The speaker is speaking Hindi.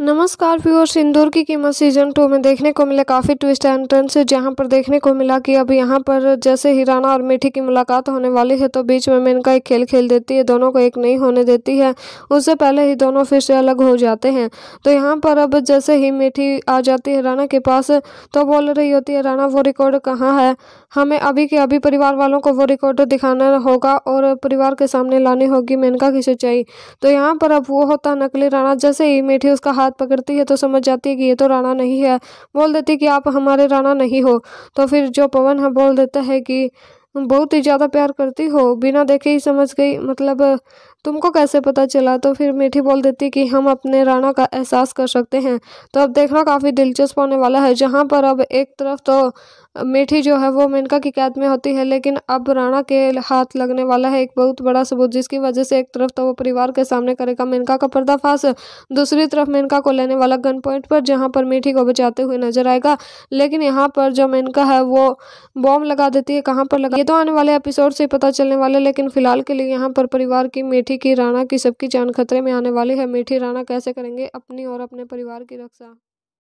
नमस्कार व्यूअर्स इंदौर की कीमत सीजन टू में देखने को मिले काफ़ी ट्विस्ट एंड से जहाँ पर देखने को मिला कि अब यहाँ पर जैसे हिराना और मीठी की मुलाकात होने वाली है तो बीच में मेनका एक खेल खेल देती है दोनों को एक नहीं होने देती है उससे पहले ही दोनों फिर से अलग हो जाते हैं तो यहाँ पर अब जैसे ही मीठी आ जाती है राना के पास तो बोल रही होती है राना वो रिकॉर्ड कहाँ है हमें अभी के अभी परिवार वालों को वो रिकॉर्ड दिखाना होगा और परिवार के सामने लानी होगी मेनका की सच्चाई तो यहाँ पर अब वो होता नकली राना जैसे ही मीठी उसका हाथ पकड़ती है तो समझ जाती है कि ये तो राणा नहीं है बोल देती है कि आप हमारे राणा नहीं हो तो फिर जो पवन है बोल देता है कि बहुत ही ज़्यादा प्यार करती हो बिना देखे ही समझ गई मतलब तुमको कैसे पता चला तो फिर मीठी बोल देती कि हम अपने राणा का एहसास कर सकते हैं तो अब देखना काफ़ी दिलचस्प होने वाला है जहाँ पर अब एक तरफ तो मीठी जो है वो मेनका की कैद में होती है लेकिन अब राणा के हाथ लगने वाला है एक बहुत बड़ा सबूत जिसकी वजह से एक तरफ तो वो परिवार के सामने करेगा मेनका का पर्दाफाश दूसरी तरफ मेनका को लेने वाला गन पॉइंट पर जहाँ पर मीठी को बचाते हुए नजर आएगा लेकिन यहाँ पर जो मेनका है वो बॉम्ब लगा देती है कहाँ पर लगा तो आने वाले एपिसोड से पता चलने वाले लेकिन फिलहाल के लिए यहाँ पर परिवार की मेठी की राणा की सबकी जान खतरे में आने वाली है मेठी राणा कैसे करेंगे अपनी और अपने परिवार की रक्षा